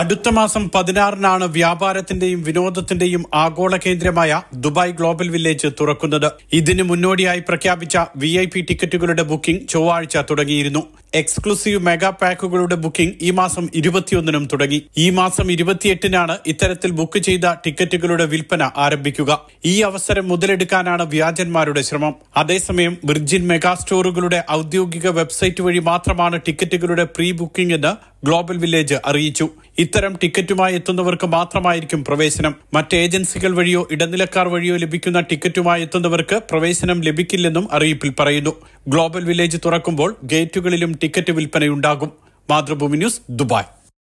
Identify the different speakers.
Speaker 1: അടുത്ത മാസം പതിനാറിനാണ് വ്യാപാരത്തിന്റെയും വിനോദത്തിന്റെയും ആഗോള കേന്ദ്രമായ ദുബായ് ഗ്ലോബൽ വില്ലേജ് തുറക്കുന്നത് ഇതിന് മുന്നോടിയായി പ്രഖ്യാപിച്ച വി ടിക്കറ്റുകളുടെ ബുക്കിംഗ് ചൊവ്വാഴ്ച തുടങ്ങിയിരുന്നു എക്സ്ക്ലൂസീവ് മെഗാ പാക്കുകളുടെ ബുക്കിംഗ് ഈ മാസം ഇരുപത്തിയൊന്നിനും തുടങ്ങി ഈ മാസം ഇരുപത്തിയെട്ടിനാണ് ഇത്തരത്തിൽ ബുക്ക് ചെയ്ത ടിക്കറ്റുകളുടെ വിൽപ്പന ആരംഭിക്കുക ഈ അവസരം മുതലെടുക്കാനാണ് വ്യാജന്മാരുടെ ശ്രമം അതേസമയം വിർജിൻ മെഗാ സ്റ്റോറുകളുടെ ഔദ്യോഗിക വെബ്സൈറ്റ് വഴി മാത്രമാണ് ടിക്കറ്റുകളുടെ പ്രീ ബുക്കിംഗ് എന്ന് ഗ്ലോബൽ വില്ലേജ് അറിയിച്ചു ഇത്തരം ടിക്കറ്റുമായി എത്തുന്നവർക്ക് മാത്രമായിരിക്കും പ്രവേശനം മറ്റ് ഏജൻസികൾ വഴിയോ ഇടനിലക്കാർ വഴിയോ ലഭിക്കുന്ന ടിക്കറ്റുമായി എത്തുന്നവർക്ക് പ്രവേശനം ലഭിക്കില്ലെന്നും അറിയിപ്പിൽ പറയുന്നു ഗ്ലോബൽ വില്ലേജ് തുറക്കുമ്പോൾ ഗേറ്റുകളിലും ടിക്കറ്റ് വിൽപ്പനയുണ്ടാകും മാതൃഭൂമി ന്യൂസ് ദുബായ്